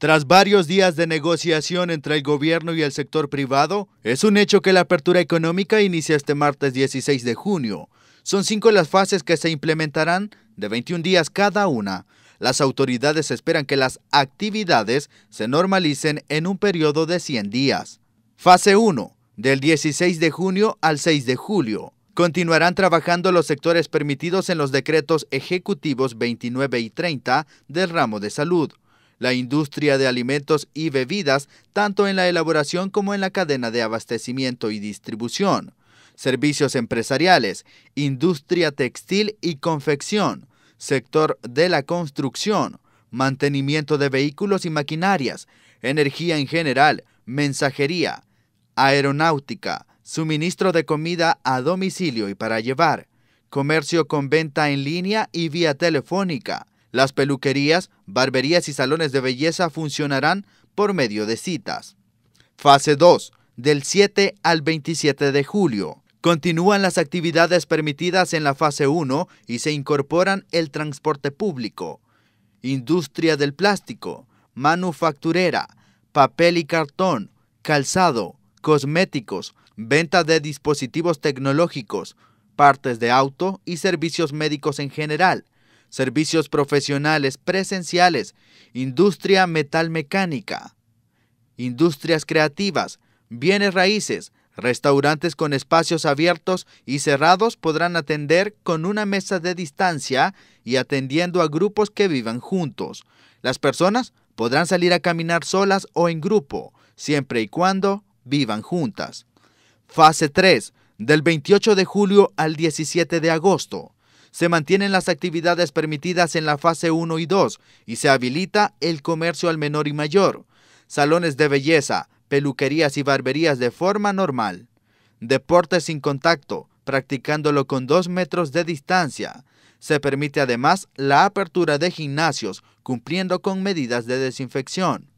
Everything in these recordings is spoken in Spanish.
Tras varios días de negociación entre el gobierno y el sector privado, es un hecho que la apertura económica inicia este martes 16 de junio. Son cinco las fases que se implementarán, de 21 días cada una. Las autoridades esperan que las actividades se normalicen en un periodo de 100 días. Fase 1, del 16 de junio al 6 de julio. Continuarán trabajando los sectores permitidos en los decretos ejecutivos 29 y 30 del ramo de salud la industria de alimentos y bebidas, tanto en la elaboración como en la cadena de abastecimiento y distribución, servicios empresariales, industria textil y confección, sector de la construcción, mantenimiento de vehículos y maquinarias, energía en general, mensajería, aeronáutica, suministro de comida a domicilio y para llevar, comercio con venta en línea y vía telefónica, las peluquerías, barberías y salones de belleza funcionarán por medio de citas. Fase 2. Del 7 al 27 de julio. Continúan las actividades permitidas en la fase 1 y se incorporan el transporte público, industria del plástico, manufacturera, papel y cartón, calzado, cosméticos, venta de dispositivos tecnológicos, partes de auto y servicios médicos en general, servicios profesionales presenciales, industria metalmecánica, industrias creativas, bienes raíces, Restaurantes con espacios abiertos y cerrados podrán atender con una mesa de distancia y atendiendo a grupos que vivan juntos. Las personas podrán salir a caminar solas o en grupo, siempre y cuando vivan juntas. Fase 3, del 28 de julio al 17 de agosto se mantienen las actividades permitidas en la fase 1 y 2 y se habilita el comercio al menor y mayor, salones de belleza, peluquerías y barberías de forma normal, deportes sin contacto, practicándolo con 2 metros de distancia. Se permite además la apertura de gimnasios, cumpliendo con medidas de desinfección.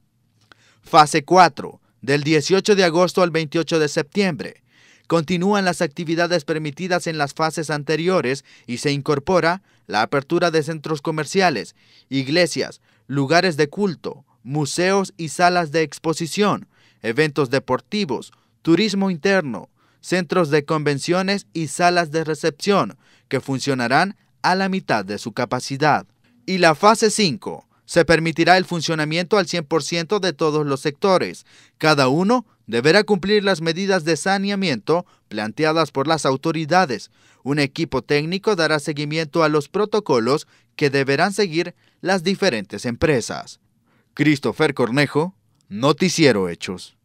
Fase 4. Del 18 de agosto al 28 de septiembre Continúan las actividades permitidas en las fases anteriores y se incorpora la apertura de centros comerciales, iglesias, lugares de culto, museos y salas de exposición, eventos deportivos, turismo interno, centros de convenciones y salas de recepción, que funcionarán a la mitad de su capacidad. Y la fase 5. Se permitirá el funcionamiento al 100% de todos los sectores, cada uno deberá cumplir las medidas de saneamiento planteadas por las autoridades. Un equipo técnico dará seguimiento a los protocolos que deberán seguir las diferentes empresas. Christopher Cornejo, Noticiero Hechos.